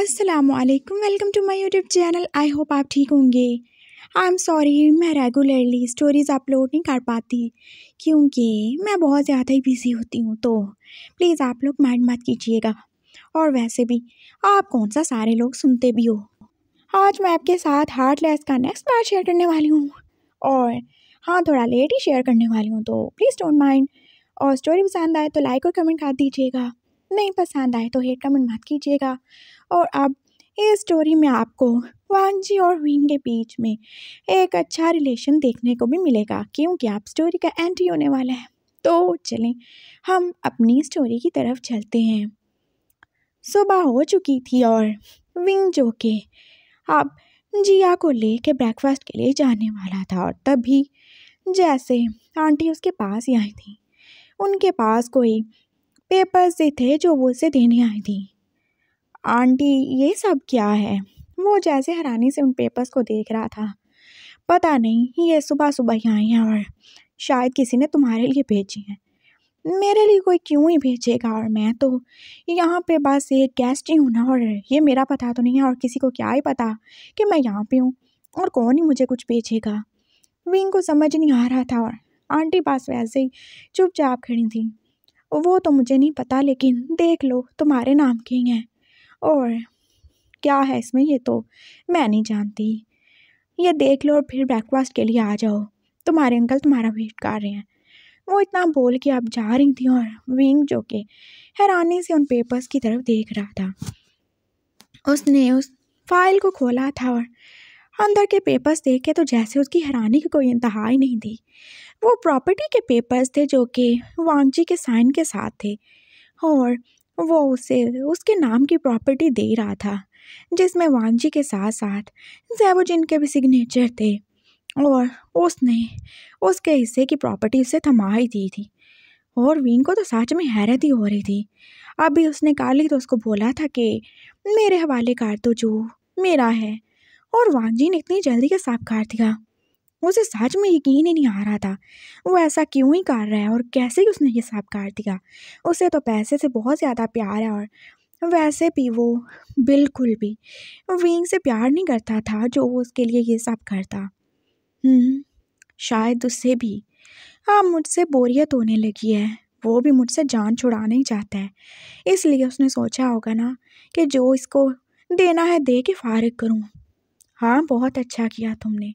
असलकम welcome to my YouTube channel I hope आप ठीक होंगे आई एम सॉरी मैं रेगुलरली स्टोरीज़ अपलोड नहीं कर पाती क्योंकि मैं बहुत ज़्यादा ही बिज़ी होती हूँ तो प्लीज़ आप लोग माइंड मत कीजिएगा और वैसे भी आप कौन सा सारे लोग सुनते भी हो आज मैं आपके साथ हार्ट लेस का नेक्स्ट पार्ट शेयर करने वाली हूँ और हाँ थोड़ा लेट ही शेयर करने वाली हूँ तो प्लीज़ डोंट माइंड और स्टोरी पसंद आए तो लाइक और कमेंट कर दीजिएगा नहीं पसंद आए तो हेट कमेंट मत कीजिएगा और अब इस स्टोरी में आपको वांजी और विंग के बीच में एक अच्छा रिलेशन देखने को भी मिलेगा क्योंकि आप स्टोरी का एंट्री होने वाला है तो चलें हम अपनी स्टोरी की तरफ चलते हैं सुबह हो चुकी थी और विंग जो के अब जिया को ले कर ब्रेकफास्ट के लिए जाने वाला था और तभी जैसे आंटी उसके पास ही आई थी उनके पास कोई पेपर्स दे थे जो वो उसे देने आई थी आंटी ये सब क्या है वो जैसे हैरानी से उन पेपर्स को देख रहा था पता नहीं ये सुबह सुबह ही आई हैं और शायद किसी ने तुम्हारे लिए भेजी हैं मेरे लिए कोई क्यों ही भेजेगा और मैं तो यहाँ पे बस एक गेस्ट ही हूँ ना और ये मेरा पता तो नहीं है और किसी को क्या ही पता कि मैं यहाँ पे हूँ और कौन ही मुझे कुछ भेजेगा विंग को समझ नहीं आ रहा था और आंटी पास वैसे ही चुपचाप खड़ी थी वो तो मुझे नहीं पता लेकिन देख लो तुम्हारे नाम के हैं और क्या है इसमें ये तो मैं नहीं जानती ये देख लो और फिर ब्रेकफास्ट के लिए आ जाओ तुम्हारे अंकल तुम्हारा वेट कर रहे हैं वो इतना बोल के अब जा रही थी और विंग जो के हैरानी से उन पेपर्स की तरफ देख रहा था उसने उस फाइल को खोला था और अंदर के पेपर्स देख के तो जैसे उसकी हैरानी की कोई इंतहा ही नहीं थी वो प्रॉपर्टी के पेपर्स थे जो कि वांगजी के साइन के साथ थे और वो उसे उसके नाम की प्रॉपर्टी दे रहा था जिसमें वांगजी के साथ साथ जिन के भी सिग्नेचर थे और उसने उसके हिस्से की प्रॉपर्टी उसे थमा ही दी थी और वीन को तो सच में हैरत ही हो रही थी अभी उसने काली तो उसको बोला था कि मेरे हवाले कार तो जो मेरा है और वांगजी ने इतनी जल्दी का साफ कार दिया उसे सच में यकीन ही नहीं आ रहा था वो ऐसा क्यों ही कर रहा है और कैसे ही उसने ये सब कर दिया उसे तो पैसे से बहुत ज़्यादा प्यार है और वैसे भी वो बिल्कुल भी विंग से प्यार नहीं करता था जो वो उसके लिए ये सब करता हम्म, शायद उससे भी अब हाँ, मुझसे बोरियत होने लगी है वो भी मुझसे जान छुड़ाना ही चाहता है इसलिए उसने सोचा होगा ना कि जो इसको देना है दे के फारग करूँ हाँ बहुत अच्छा किया तुमने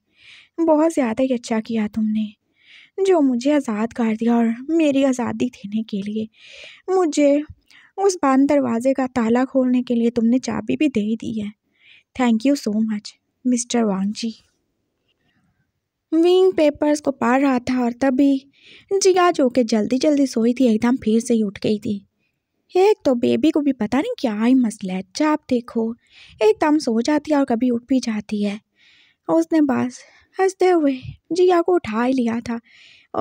बहुत ज़्यादा ही अच्छा किया तुमने जो मुझे आज़ाद कर दिया और मेरी आज़ादी देने के लिए मुझे उस बंद दरवाज़े का ताला खोलने के लिए तुमने चाबी भी दे दी है thank you so much mister Wang ji विंग पेपर्स को पढ़ रहा था और तभी जिया जो कि जल्दी जल्दी सोई थी एकदम फिर से ही उठ गई थी एक तो बेबी को भी पता नहीं क्या ही मसला है जब देखो एकदम सो जाती है और कभी उठ भी जाती है उसने बस हंसते हुए जिया को उठा लिया था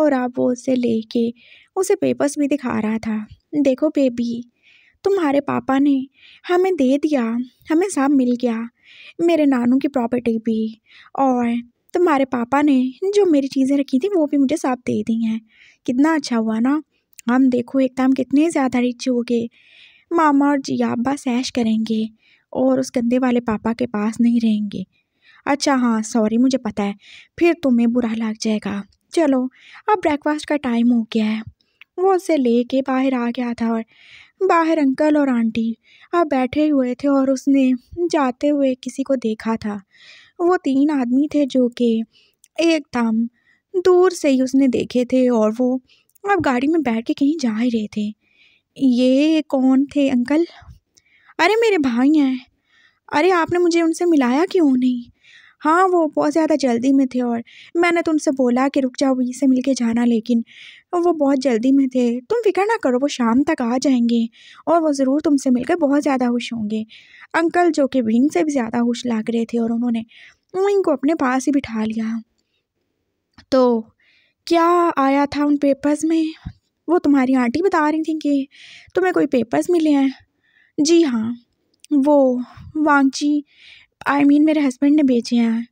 और अब वो उसे लेके उसे पेपर्स भी दिखा रहा था देखो बेबी तुम्हारे पापा ने हमें दे दिया हमें सब मिल गया मेरे नानू की प्रॉपर्टी भी और तुम्हारे पापा ने जो मेरी चीज़ें रखी थी वो भी मुझे सब दे दी हैं कितना अच्छा हुआ ना हम देखो एकदम कितने ज़्यादा रिच हो गए मामा और जिया अब्बा सैश करेंगे और उस गंदे वाले पापा के पास नहीं रहेंगे अच्छा हाँ सॉरी मुझे पता है फिर तुम्हें बुरा लग जाएगा चलो अब ब्रेकफास्ट का टाइम हो गया है वो उसे ले के बाहर आ गया था और बाहर अंकल और आंटी अब बैठे हुए थे और उसने जाते हुए किसी को देखा था वो तीन आदमी थे जो कि एकदम दूर से ही उसने देखे थे और वो अब गाड़ी में बैठ के कहीं जा ही रहे थे ये कौन थे अंकल अरे मेरे भाई हैं अरे आपने मुझे उनसे मिलाया क्यों नहीं हाँ वो बहुत ज़्यादा जल्दी में थे और मैंने तो उनसे बोला कि रुक जाओ वहीं से मिल के जाना लेकिन वो बहुत जल्दी में थे तुम फिक्र ना करो वो शाम तक आ जाएंगे और वो ज़रूर तुमसे मिलकर बहुत ज़्यादा खुश होंगे अंकल जो कि विंग से भी ज़्यादा खुश लाग रहे थे और उन्होंने विंग को अपने पास ही बिठा लिया तो क्या आया था उन पेपर्स में वो तुम्हारी आंटी बता रही थी कि तुम्हें कोई पेपर्स मिले हैं जी हाँ वो वांगची आई I मीन mean, मेरे हस्बैंड ने बेचे हैं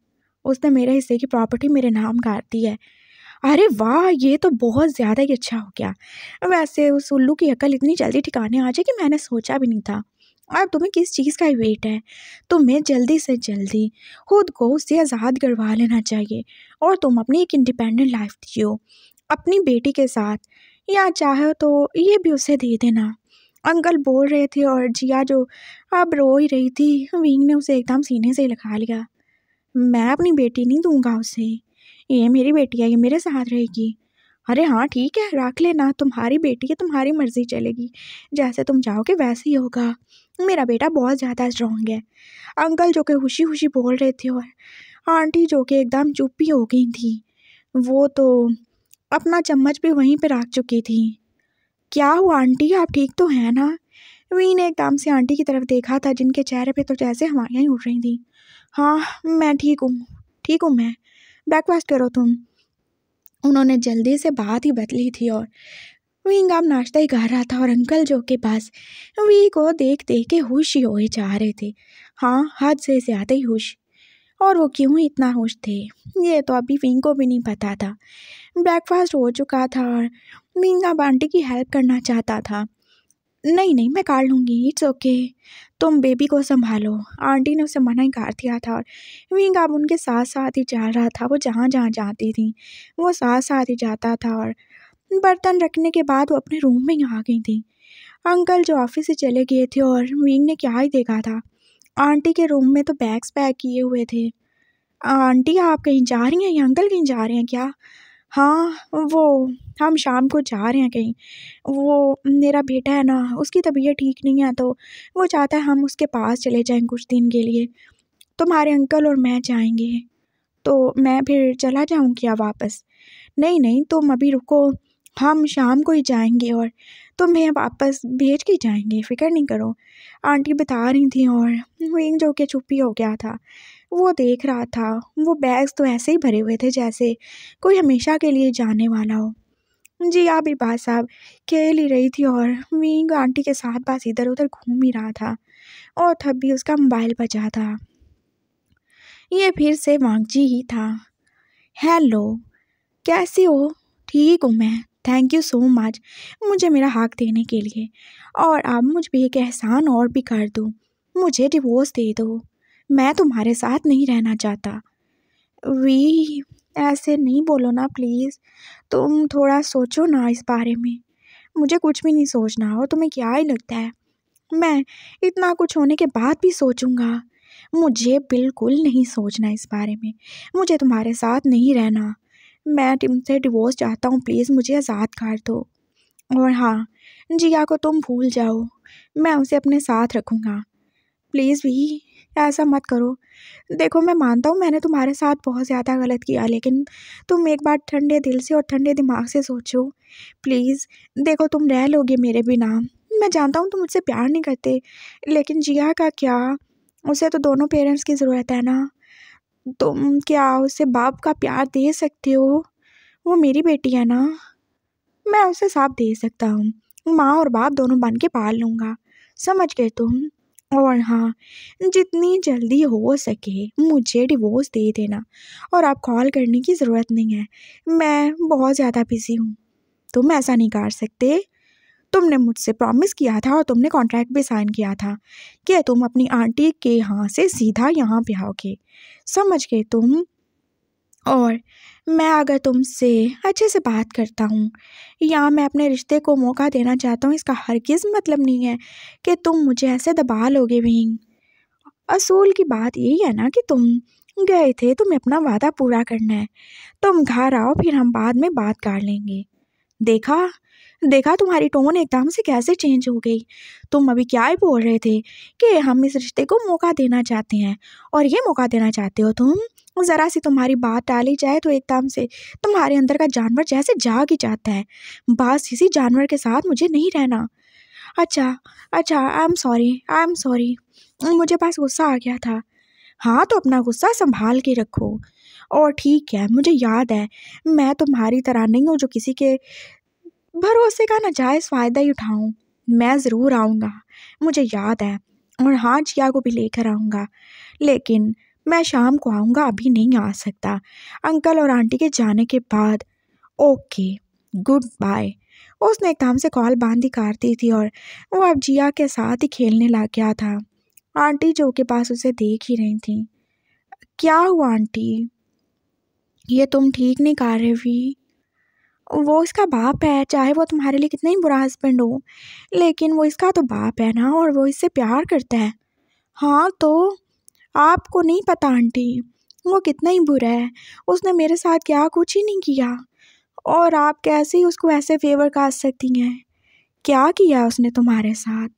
उसने मेरे हिस्से की प्रॉपर्टी मेरे नाम कर दी है अरे वाह ये तो बहुत ज़्यादा ही अच्छा हो गया वैसे उस उल्लू की अकल इतनी जल्दी ठिकाने आ जाए कि मैंने सोचा भी नहीं था अब तुम्हें किस चीज़ का वेट है तुम्हें जल्दी से जल्दी खुद को उससे आज़ाद करवा लेना चाहिए और तुम अपनी एक इंडिपेंडेंट लाइफ दियो अपनी बेटी के साथ या चाहे तो ये भी उसे दे देना अंकल बोल रहे थे और जिया जो अब रो ही रही थी वींग ने उसे एकदम सीने से लगा लिया मैं अपनी बेटी नहीं दूंगा उसे ये मेरी बेटी है ये मेरे साथ रहेगी अरे हाँ ठीक है रख लेना तुम्हारी बेटी है तुम्हारी मर्ज़ी चलेगी जैसे तुम जाओगे वैसे ही होगा मेरा बेटा बहुत ज़्यादा स्ट्रॉन्ग है अंकल जो कि खुशी खुशी बोल रहे थे और आंटी जो कि एकदम चुप्पी हो गई थी वो तो अपना चम्मच भी वहीं पर रख चुकी थी क्या हुआ आंटी आप ठीक तो हैं ना वी ने एकदम से आंटी की तरफ देखा था जिनके चेहरे पे तो जैसे हवाइयाँ ही उठ रही थी हाँ मैं ठीक हूँ ठीक हूँ मैं ब्रेकफास्ट करो तुम उन्होंने जल्दी से बात ही बदली थी और विंग आप नाश्ता ही कर रहा था और अंकल जो के पास वी को देख देख के होश ही होए जा रहे थे हाँ हद से ज़्यादा ही होश और वो क्यों इतना खुश थे ये तो अभी विंग को भी नहीं पता था ब्रेकफास्ट हो चुका था और विंग अब आंटी की हेल्प करना चाहता था नहीं नहीं मैं काट लूँगी इट्स ओके तुम बेबी को संभालो आंटी ने उसे मना ही कर दिया था और विंग अब उनके साथ साथ ही जा रहा था वो जहाँ जहाँ जाती थी वो साथ साथ ही जाता था और बर्तन रखने के बाद वो अपने रूम में ही आ गई थी अंकल जो ऑफिस से चले गए थे और विंग ने क्या ही देखा था आंटी के रूम में तो बैग्स पैक किए हुए थे आंटी आप कहीं जा रही हैं या अंकल कहीं जा रहे हैं क्या हाँ वो हम शाम को जा रहे हैं कहीं वो मेरा बेटा है ना उसकी तबीयत ठीक नहीं है तो वो चाहता है हम उसके पास चले जाएं कुछ दिन के लिए तुम्हारे अंकल और मैं जाएंगे तो मैं फिर चला जाऊँ क्या वापस नहीं नहीं तुम अभी रुको हम शाम को ही जाएंगे और तुम्हें वापस भेज के जाएंगे फ़िक्र नहीं करो आंटी बता रही थी और विंग जो के छुपी हो गया था वो देख रहा था वो बैग्स तो ऐसे ही भरे हुए थे जैसे कोई हमेशा के लिए जाने वाला हो जी आप हाँ, बात साहब खेल ही रही थी और विंग आंटी के साथ बस इधर उधर घूम ही रहा था और तब भी उसका मोबाइल बचा था ये फिर से वांगजी ही था हेलो कैसी हो ठीक हूँ मैं थैंक यू सो मच मुझे मेरा हक़ देने के लिए और आप मुझ पर एक एहसान और भी कर दो मुझे डिवोर्स दे दो मैं तुम्हारे साथ नहीं रहना चाहता वी ऐसे नहीं बोलो ना प्लीज़ तुम थोड़ा सोचो ना इस बारे में मुझे कुछ भी नहीं सोचना हो तुम्हें क्या ही लगता है मैं इतना कुछ होने के बाद भी सोचूंगा मुझे बिल्कुल नहीं सोचना इस बारे में मुझे तुम्हारे साथ नहीं रहना मैं तुमसे डिवोर्स चाहता हूँ प्लीज़ मुझे आज़ाद कर दो और हाँ जिया को तुम भूल जाओ मैं उसे अपने साथ रखूँगा प्लीज़ भी ऐसा मत करो देखो मैं मानता हूँ मैंने तुम्हारे साथ बहुत ज़्यादा गलत किया लेकिन तुम एक बार ठंडे दिल से और ठंडे दिमाग से सोचो प्लीज़ देखो तुम रह लोगे मेरे बिना मैं जानता हूँ तुम मुझसे प्यार नहीं करते लेकिन जिया का क्या उसे तो दोनों पेरेंट्स की ज़रूरत है ना तुम क्या उसे बाप का प्यार दे सकते हो वो मेरी बेटी है ना मैं उसे साफ दे सकता हूँ माँ और बाप दोनों बन के पाल लूँगा समझ गए तुम और हाँ जितनी जल्दी हो सके मुझे डिवोर्स दे देना और आप कॉल करने की ज़रूरत नहीं है मैं बहुत ज़्यादा बिज़ी हूँ तुम ऐसा नहीं कर सकते तुमने मुझसे प्रॉमिस किया था और तुमने कॉन्ट्रैक्ट भी साइन किया था कि तुम अपनी आंटी के यहाँ से सीधा यहाँ पे आओगे समझ गए तुम और मैं अगर तुमसे अच्छे से बात करता हूँ या मैं अपने रिश्ते को मौका देना चाहता हूँ इसका हर हरगिज़ मतलब नहीं है कि तुम मुझे ऐसे दबा लोगे वहीं असूल की बात यही है ना कि तुम गए थे तुम्हें अपना वादा पूरा करना है तुम घर आओ फिर हम बाद में बात कर लेंगे देखा देखा तुम्हारी टोन एकदम से कैसे चेंज हो गई तुम अभी क्या ही बोल रहे थे कि हम इस रिश्ते को मौका देना चाहते हैं और ये मौका देना चाहते हो तुम ज़रा सी तुम्हारी बात टाली जाए तो एकदम से तुम्हारे अंदर का जानवर जैसे जाग ही जाता है बस इसी जानवर के साथ मुझे नहीं रहना अच्छा अच्छा I am sorry I am sorry मुझे पास गुस्सा आ गया था हाँ तो अपना गुस्सा संभाल के रखो और ठीक है मुझे याद है मैं तुम्हारी तरह नहीं हूँ जो किसी के भरोसे का नाजायज़ फ़ायदा ही उठाऊँ मैं ज़रूर आऊँगा मुझे याद है और हाँ जिया को भी लेकर आऊँगा लेकिन मैं शाम को आऊँगा अभी नहीं आ सकता अंकल और आंटी के जाने के बाद ओके गुड बाय उसने काम से कॉल बांधी कार दी थी और वो अब जिया के साथ ही खेलने लग गया था आंटी जो के पास उसे देख ही रही थी क्या हुआ आंटी ये तुम ठीक नहीं कर रहे हुई वो इसका बाप है चाहे वो तुम्हारे लिए कितना ही बुरा हस्बैंड हो लेकिन वो इसका तो बाप है ना और वो इससे प्यार करता है हाँ तो आपको नहीं पता आंटी वो कितना ही बुरा है उसने मेरे साथ क्या कुछ ही नहीं किया और आप कैसे ही उसको ऐसे फेवर काट सकती हैं क्या किया उसने तुम्हारे साथ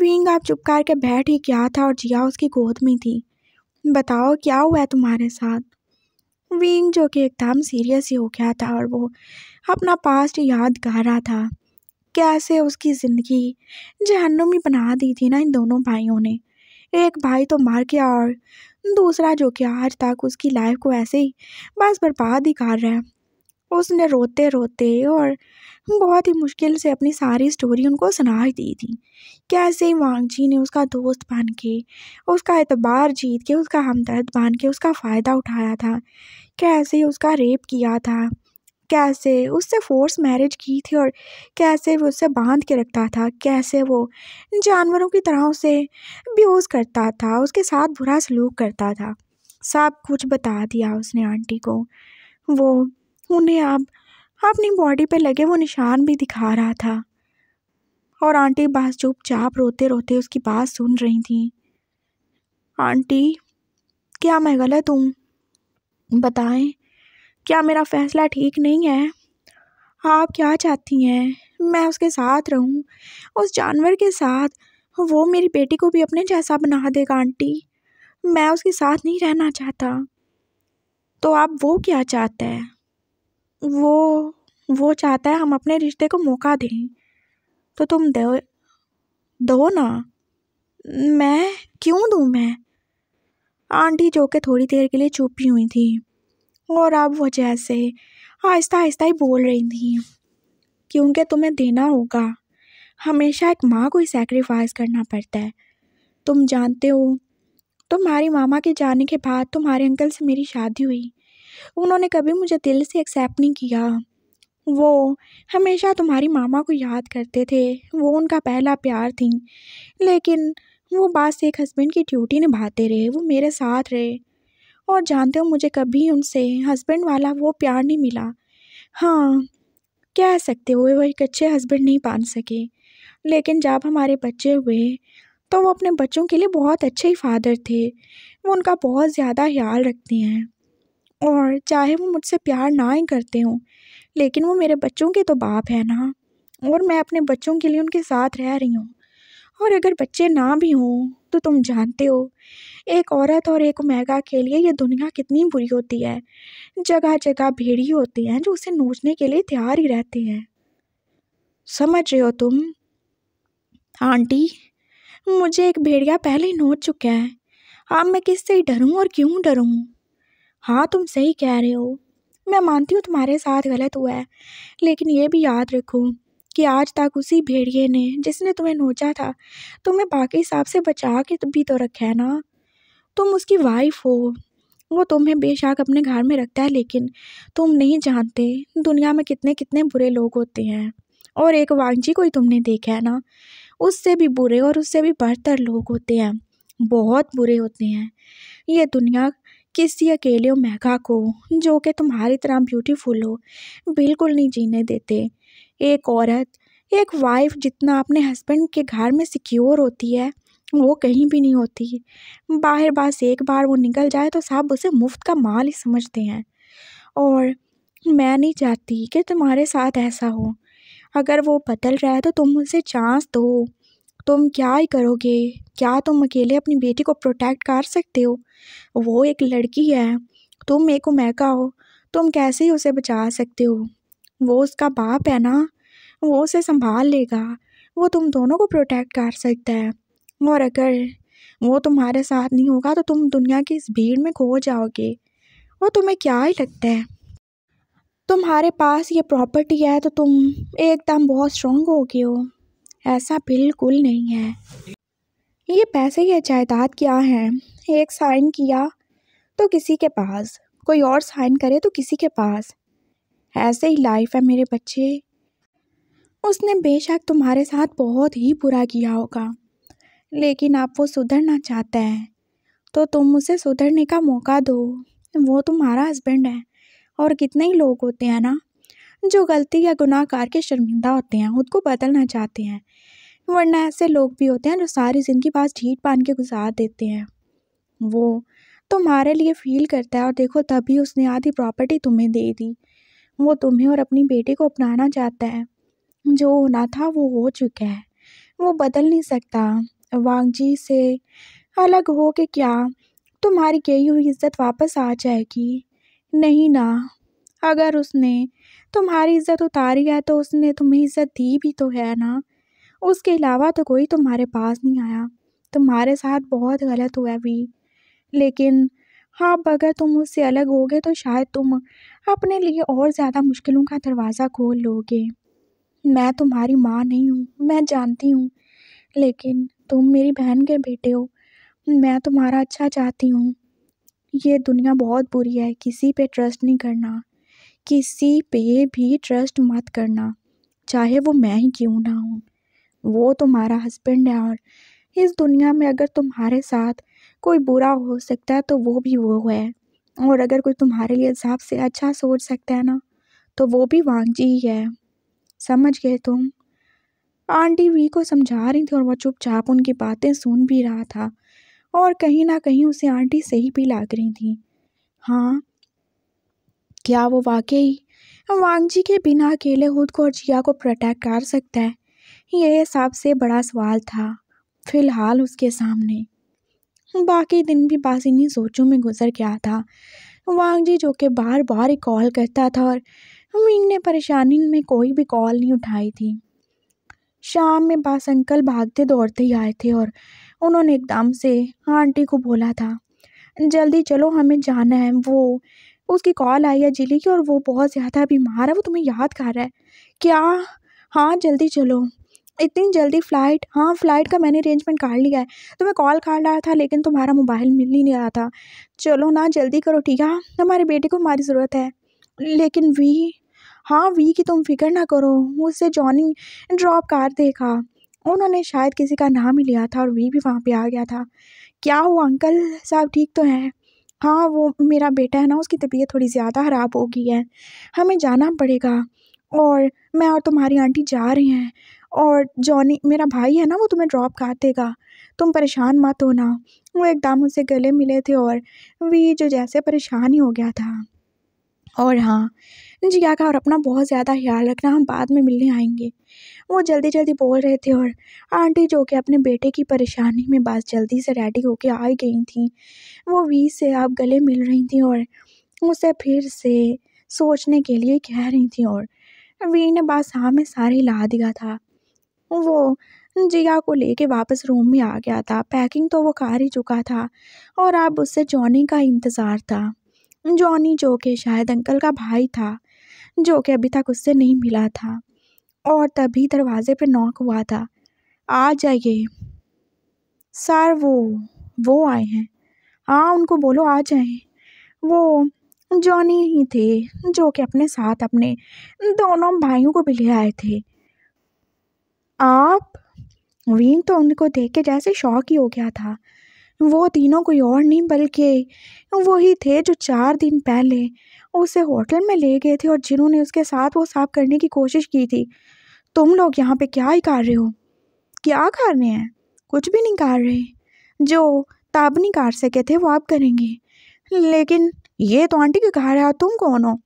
विंग आप चुप करके बैठ ही क्या था और जिया उसकी गोद में थी बताओ क्या हुआ है तुम्हारे साथ विंग जो कि एकदम सीरियस ही हो गया था और वो अपना पास्ट याद कर रहा था कैसे उसकी ज़िंदगी जहनुमी बना दी थी ना इन दोनों भाइयों ने एक भाई तो मार गया और दूसरा जो कि आज तक उसकी लाइफ को ऐसे ही बस बर्बाद ही कर रहा है उसने रोते रोते और बहुत ही मुश्किल से अपनी सारी स्टोरी उनको सुना दी थी कैसे वांग जी ने उसका दोस्त बन के उसका एतबार जीत के उसका हमदर्द बन के उसका फ़ायदा उठाया था कैसे उसका रेप किया था कैसे उससे फोर्स मैरिज की थी और कैसे वो उससे बांध के रखता था कैसे वो जानवरों की तरह उसे ब्यूज करता था उसके साथ बुरा सलूक करता था सब कुछ बता दिया उसने आंटी को वो उन्हें अब अपनी बॉडी पे लगे वो निशान भी दिखा रहा था और आंटी बास चुपचाप रोते रोते उसकी बात सुन रही थी आंटी क्या मैं गलत हूँ बताएं क्या मेरा फ़ैसला ठीक नहीं है आप क्या चाहती हैं मैं उसके साथ रहूं उस जानवर के साथ वो मेरी बेटी को भी अपने जैसा बना देगा आंटी मैं उसके साथ नहीं रहना चाहता तो आप वो क्या चाहते हैं वो वो चाहता है हम अपने रिश्ते को मौका दें तो तुम दो दो ना मैं क्यों दूँ मैं आंटी जो के थोड़ी देर के लिए छुपी हुई थी और अब वो जैसे आहिस्ता आहिस्ता ही बोल रही थी क्योंकि तुम्हें देना होगा हमेशा एक माँ को ही सेक्रीफाइस करना पड़ता है तुम जानते हो तुम्हारी मामा के जाने के बाद तुम्हारे अंकल से मेरी शादी हुई उन्होंने कभी मुझे दिल से एक्सेप्ट नहीं किया वो हमेशा तुम्हारी मामा को याद करते थे वो उनका पहला प्यार थी लेकिन वो बात से एक हस्बैंड की ड्यूटी निभाते रहे वो मेरे साथ रहे और जानते हो मुझे कभी उनसे हस्बैंड वाला वो प्यार नहीं मिला हाँ कह सकते हुए वो एक अच्छे हस्बैंड नहीं पा सके लेकिन जब हमारे बच्चे हुए तो वो अपने बच्चों के लिए बहुत अच्छे ही फादर थे वो उनका बहुत ज़्यादा ख्याल रखते हैं और चाहे वो मुझसे प्यार ना ही करते हों लेकिन वो मेरे बच्चों के तो बाप है ना और मैं अपने बच्चों के लिए उनके साथ रह रही हूँ और अगर बच्चे ना भी हों तो तुम जानते हो एक औरत और एक मैगा के लिए ये दुनिया कितनी बुरी होती है जगह जगह भेड़ी होते हैं जो उसे नोचने के लिए तैयार ही रहते हैं समझ रहे हो तुम आंटी मुझे एक भेड़िया पहले ही नोच चुका है अब मैं किससे डरूं और क्यों डरूं हाँ तुम सही कह रहे हो मैं मानती हूँ तुम्हारे साथ गलत हुआ है लेकिन ये भी याद रखो कि आज तक उसी भेड़िए ने जिसने तुम्हें नोचा था तुम्हें बाकी हिसाब से बचा के भी तो रखा है ना तुम उसकी वाइफ हो वो तुम्हें बेशक अपने घर में रखता है लेकिन तुम नहीं जानते दुनिया में कितने कितने बुरे लोग होते हैं और एक वांगजी को ही तुमने देखा है ना उससे भी बुरे और उससे भी बढ़तर लोग होते हैं बहुत बुरे होते हैं ये दुनिया किसी अकेले महका को जो कि तुम्हारी तरह ब्यूटीफुल हो बिल्कुल नहीं जीने देते एक औरत एक वाइफ जितना अपने हस्बैंड के घर में सिक्योर होती है वो कहीं भी नहीं होती बाहर बस एक बार वो निकल जाए तो सब उसे मुफ्त का माल ही समझते हैं और मैं नहीं चाहती कि तुम्हारे साथ ऐसा हो अगर वो बदल रहा है तो तुम उसे चांस दो तुम क्या ही करोगे क्या तुम अकेले अपनी बेटी को प्रोटेक्ट कर सकते हो वो एक लड़की है तुम एक उमैका हो तुम कैसे ही उसे बचा सकते हो वो उसका बाप है ना वो उसे संभाल लेगा वो तुम दोनों को प्रोटेक्ट कर सकता है और अगर वो तुम्हारे साथ नहीं होगा तो तुम दुनिया की इस भीड़ में खो जाओगे और तुम्हें क्या ही लगता है तुम्हारे पास ये प्रॉपर्टी है तो तुम एकदम बहुत स्ट्रॉन्ग हो गए हो ऐसा बिल्कुल नहीं है ये पैसे या जायदाद क्या हैं एक साइन किया तो किसी के पास कोई और साइन करे तो किसी के पास ऐसे ही लाइफ है मेरे बच्चे उसने बेशक तुम्हारे साथ बहुत ही बुरा किया होगा लेकिन आप वो सुधरना चाहते हैं तो तुम उसे सुधरने का मौका दो वो तुम्हारा हस्बैंड है और कितने ही लोग होते हैं ना जो गलती या गुनाह के शर्मिंदा होते हैं खुद को बदलना चाहते हैं वरना ऐसे लोग भी होते हैं जो सारी ज़िंदगी पास ढीठ पान के गुजार देते हैं वो तुम्हारे लिए फील करता है और देखो तभी उसने आधी प्रॉपर्टी तुम्हें दे दी वो तुम्हें और अपनी बेटी को अपनाना चाहता है जो होना था वो हो चुका है वो बदल नहीं सकता वांग जी से अलग हो के क्या तुम्हारी गई हुई इज्जत वापस आ जाएगी नहीं ना अगर उसने तुम्हारी इज्जत उतारी है तो उसने तुम्हें इज्जत दी भी तो है ना उसके अलावा तो कोई तुम्हारे पास नहीं आया तुम्हारे साथ बहुत गलत हुआ भी लेकिन हाँ अगर तुम उससे अलग होगे तो शायद तुम अपने लिए और ज़्यादा मुश्किलों का दरवाज़ा खोल लोगे मैं तुम्हारी माँ नहीं हूँ मैं जानती हूँ लेकिन तुम मेरी बहन के बेटे हो मैं तुम्हारा अच्छा चाहती हूँ ये दुनिया बहुत बुरी है किसी पे ट्रस्ट नहीं करना किसी पे भी ट्रस्ट मत करना चाहे वो मैं ही क्यों ना हूँ वो तुम्हारा तो हस्बैंड है और इस दुनिया में अगर तुम्हारे साथ कोई बुरा हो सकता है तो वो भी वो है और अगर कोई तुम्हारे लिए हिसाब से अच्छा सोच सकता है ना तो वो भी वांगजी ही है समझ गए तुम आंटी वी को समझा रही थी और वह चुपचाप उनकी बातें सुन भी रहा था और कहीं ना कहीं उसे आंटी सही भी लाग रही थी हाँ क्या वो वाकई वांगजी के बिना अकेले खुद को और जिया को प्रोटेक्ट कर सकता है यह सबसे बड़ा सवाल था फिलहाल उसके सामने बाकी दिन भी बस इन्हीं सोचों में गुजर गया था वांग जी जो कि बार बार कॉल करता था और मीन ने परेशानी में कोई भी कॉल नहीं उठाई थी शाम में बास अंकल भागते दौड़ते ही आए थे और उन्होंने एकदम से आंटी को बोला था जल्दी चलो हमें जाना है वो उसकी कॉल आई है जिली की और वो बहुत ज़्यादा बीमार है वो तुम्हें याद कर रहा है क्या हाँ जल्दी चलो इतनी जल्दी फ़्लाइट हाँ फ़्लाइट का मैंने अरेंजमेंट कर लिया है तो मैं कॉल कर रहा था लेकिन तुम्हारा मोबाइल मिल ही नहीं रहा था चलो ना जल्दी करो ठीक है हाँ, हमारे बेटे को हमारी ज़रूरत है लेकिन वी हाँ वी की तुम फिक्र ना करो मुझसे जॉनी ड्रॉप कर देखा उन्होंने शायद किसी का नाम ही लिया था और वी भी वहाँ पर आ गया था क्या हुआ अंकल साहब ठीक तो हैं हाँ वो मेरा बेटा है ना उसकी तबीयत थोड़ी ज़्यादा ख़राब हो गई है हमें जाना पड़ेगा और मैं और तुम्हारी आंटी जा रही हैं और जॉनी मेरा भाई है ना वो तुम्हें ड्रॉप कर देगा तुम परेशान मत होना वो एकदम उससे गले मिले थे और वी जो जैसे परेशान ही हो गया था और हाँ जिया का और अपना बहुत ज़्यादा ख्याल रखना हम बाद में मिलने आएंगे वो जल्दी जल्दी बोल रहे थे और आंटी जो कि अपने बेटे की परेशानी में बस जल्दी से रेडी होके आ गई थी वो वी से आप गले मिल रही थी और उसे फिर से सोचने के लिए कह रही थी और वी ने बस हाँ में सारे ला दिया था वो जिया को लेके वापस रूम में आ गया था पैकिंग तो वो कर ही चुका था और अब उससे जॉनी का इंतज़ार था जॉनी जो कि शायद अंकल का भाई था जो कि अभी तक उससे नहीं मिला था और तभी दरवाजे पे नॉक हुआ था आ जाइए सर वो वो आए हैं हाँ उनको बोलो आ जाएं वो जॉनी ही थे जो कि अपने साथ अपने दोनों भाइयों को भी ले आए थे आप वीन तो उनको देख के जैसे शौक ही हो गया था वो तीनों कोई और नहीं बल्कि वही थे जो चार दिन पहले उसे होटल में ले गए थे और जिन्होंने उसके साथ वो साफ करने की कोशिश की थी तुम लोग यहाँ पे क्या ही कर रहे हो क्या कर रहे हैं कुछ भी नहीं कर रहे जो तब नहीं कर सके थे वो आप करेंगे लेकिन ये तो आंटी के घर है तुम कौन हो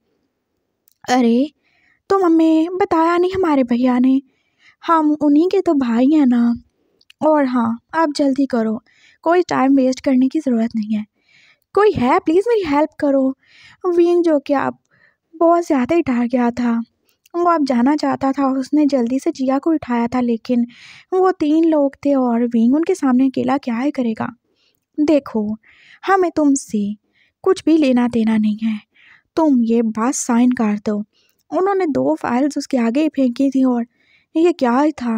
अरे तुम हमें बताया नहीं हमारे भैया ने हम उन्हीं के तो भाई हैं ना और हाँ आप जल्दी करो कोई टाइम वेस्ट करने की ज़रूरत नहीं है कोई है प्लीज़ मेरी हेल्प करो वीन जो कि आप बहुत ज़्यादा ही डर गया था वो अब जाना चाहता था उसने जल्दी से जिया को उठाया था लेकिन वो तीन लोग थे और विंग उनके सामने अकेला क्या ही करेगा देखो हमें तुमसे कुछ भी लेना देना नहीं है तुम ये बात साइन कर दो उन्होंने दो फाइल्स उसके आगे ही फेंकी थी और ये क्या ही था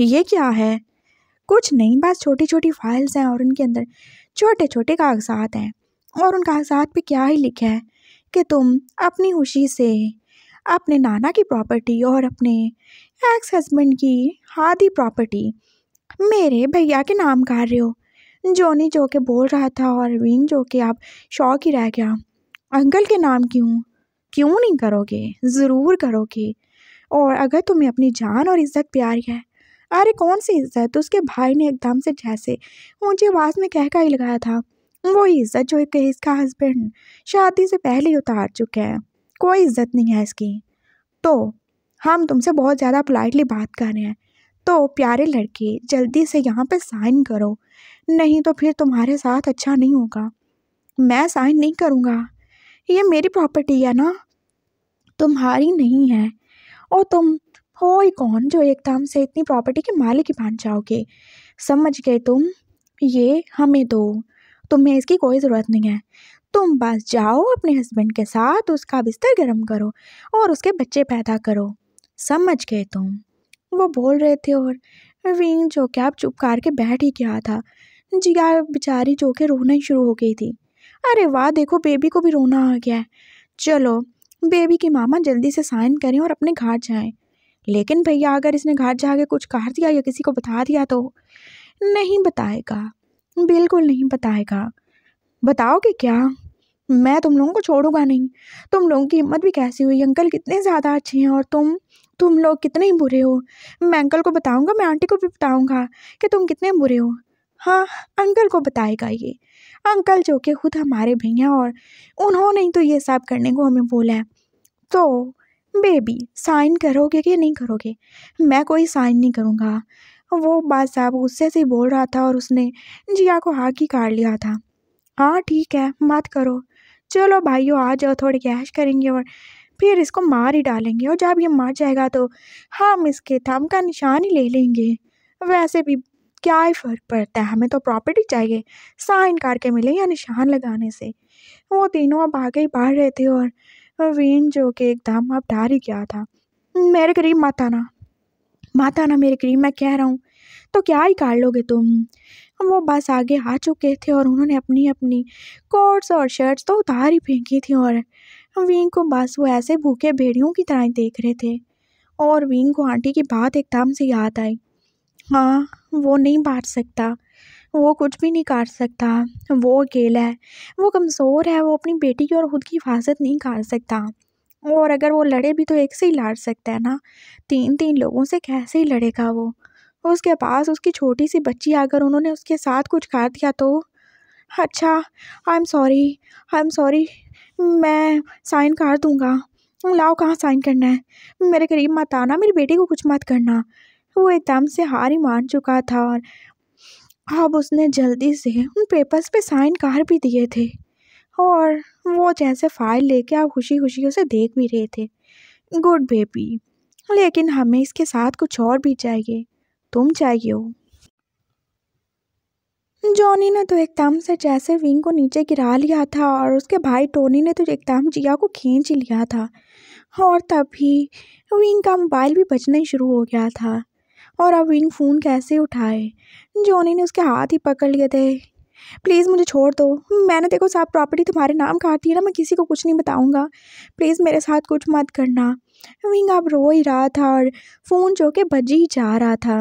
ये क्या है कुछ नहीं बस छोटी छोटी फाइल्स हैं और उनके अंदर छोटे छोटे कागजात हैं और उन कागजात पे क्या ही लिखा है कि तुम अपनी खुशी से अपने नाना की प्रॉपर्टी और अपने एक्स हस्बैंड की आधी प्रॉपर्टी मेरे भैया के नाम कर रहे हो जोनी जो के बोल रहा था और अरविंद जो के आप शौक ही रह गया अंकल के नाम क्यों क्यों नहीं करोगे ज़रूर करोगे और अगर तुम्हें अपनी जान और इज्जत प्यारी है अरे कौन सी इज्जत उसके भाई ने एकदम से जैसे ऊँचे आवाज़ में कहका ही लगाया था वही इज्जत जो कि इसका हस्बैंड शादी से पहले ही उतार चुके हैं कोई इज्जत नहीं है इसकी तो हम तुमसे बहुत ज़्यादा पोलाइटली बात कर रहे हैं तो प्यारे लड़के जल्दी से यहाँ पर साइन करो नहीं तो फिर तुम्हारे साथ अच्छा नहीं होगा मैं साइन नहीं करूँगा ये मेरी प्रॉपर्टी है ना तुम्हारी नहीं है और तुम हो ही कौन जो एक एकदम से इतनी प्रॉपर्टी के मालिक ही बन जाओगे समझ गए तुम ये हमें दो तुम्हें इसकी कोई ज़रूरत नहीं है तुम बस जाओ अपने हस्बैंड के साथ उसका बिस्तर गर्म करो और उसके बच्चे पैदा करो समझ गए तुम वो बोल रहे थे और रिंग जो कि आप चुप कर के बैठ ही गया था जिया बेचारी जो के रोना ही शुरू हो गई थी अरे वाह देखो बेबी को भी रोना आ गया है चलो बेबी के मामा जल्दी से साइन करें और अपने घर जाएं लेकिन भैया अगर इसने घर जाके कुछ कह दिया या किसी को बता दिया तो नहीं बताएगा बिल्कुल नहीं बताएगा बताओगे क्या मैं तुम लोगों को छोड़ूंगा नहीं तुम लोगों की हिम्मत भी कैसी हुई अंकल कितने ज़्यादा अच्छे हैं और तुम तुम लोग कितने ही बुरे हो मैं अंकल को बताऊंगा मैं आंटी को भी बताऊंगा कि तुम कितने बुरे हो हाँ अंकल को बताएगा ये अंकल जो कि खुद हमारे भैया और उन्होंने ही तो ये सब करने को हमें बोला है तो बेबी साइन करोगे कि नहीं करोगे मैं कोई साइन नहीं करूँगा वो बाद साहब गुस्से से बोल रहा था और उसने जिया को की काट लिया था हाँ ठीक है मत करो चलो भाइयों आ जाओ थोड़ी कैश करेंगे और फिर इसको मार ही डालेंगे और जब ये मर जाएगा तो हम इसके थम का निशान ही ले लेंगे वैसे भी क्या ही फ़र्क पड़ता है हमें तो प्रॉपर्टी चाहिए साइन करके मिले या निशान लगाने से वो तीनों अब आगे ही बाढ़ रहे थे और वीन जो कि एकदम अब डर ही गया था मेरे करीब मत आना मत आना मेरे करीब मैं कह रहा हूँ तो क्या ही काट लोगे तुम वो बस आगे आ चुके थे और उन्होंने अपनी अपनी कोट्स और शर्ट्स तो उतार ही फेंकी थी और वीन को बस वो ऐसे भूखे भेड़ियों की तरह देख रहे थे और वीन को आंटी की बात एकदम से याद आई हाँ वो नहीं बांट सकता वो कुछ भी नहीं कर सकता वो अकेला है वो कमज़ोर है वो अपनी बेटी की और ख़ुद की हिफाज़त नहीं कर सकता और अगर वो लड़े भी तो एक से ही लड़ सकता है ना तीन तीन लोगों से कैसे ही लड़ेगा वो उसके पास उसकी छोटी सी बच्ची अगर उन्होंने उसके साथ कुछ कर दिया तो अच्छा I am sorry I am sorry मैं साइन कर दूँगा लाओ कहाँ साइन करना है मेरे करीब मत आना मेरी बेटी को कुछ मत करना वो एकदम से हार ही मान चुका था और अब उसने जल्दी से उन पेपर्स पे साइन कर भी दिए थे और वो जैसे फाइल लेके आप खुशी खुशी उसे देख भी रहे थे गुड बेबी लेकिन हमें इसके साथ कुछ और भी चाहिए तुम चाहिए हो जॉनी ने तो एकदम से जैसे विंग को नीचे गिरा लिया था और उसके भाई टोनी ने तो एकदम जिया को खींच लिया था और तभी विंग का मोबाइल भी बजना शुरू हो गया था और अब इन फ़ोन कैसे उठाए जॉनी ने उसके हाथ ही पकड़ लिए थे प्लीज़ मुझे छोड़ दो मैंने देखो साहब प्रॉपर्टी तुम्हारे नाम काटी है ना मैं किसी को कुछ नहीं बताऊंगा प्लीज़ मेरे साथ कुछ मत करना विंग आप रो ही रहा था और फ़ोन जो के बजी ही जा रहा था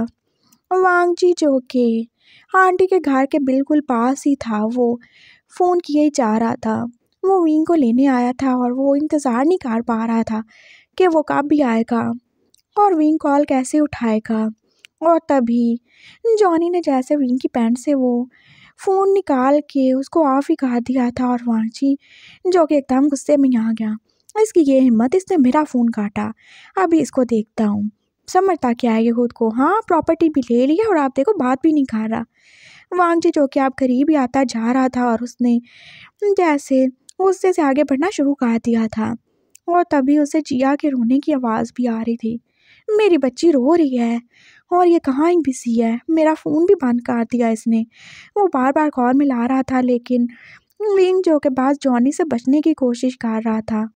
वांग जी जो के आंटी के घर के बिल्कुल पास ही था वो फ़ोन किया ही जा रहा था वो विंग को लेने आया था और वो इंतज़ार नहीं कर पा रहा था कि वो कब भी आएगा और विंग कॉल कैसे उठाएगा और तभी जॉनी ने जैसे रिंकी की पैंट से वो फ़ोन निकाल के उसको ऑफ ही कर दिया था और वांची जो कि एकदम गुस्से में आ गया इसकी ये हिम्मत इसने मेरा फ़ोन काटा अभी इसको देखता हूँ समझता क्या है ये खुद को हाँ प्रॉपर्टी भी ले लिया और आप देखो बात भी नहीं कर रहा वांगजी जो कि आप करीब ही आता जा रहा था और उसने जैसे गुस्से से आगे बढ़ना शुरू कर दिया था और तभी उसे जिया के रोने की आवाज़ भी आ रही थी मेरी बच्ची रो रही है और ये कहाँ ही बिजी है मेरा फ़ोन भी बंद कर दिया इसने वो बार बार कॉल मिला रहा था लेकिन रिंग जो के बाद जॉनी से बचने की कोशिश कर रहा था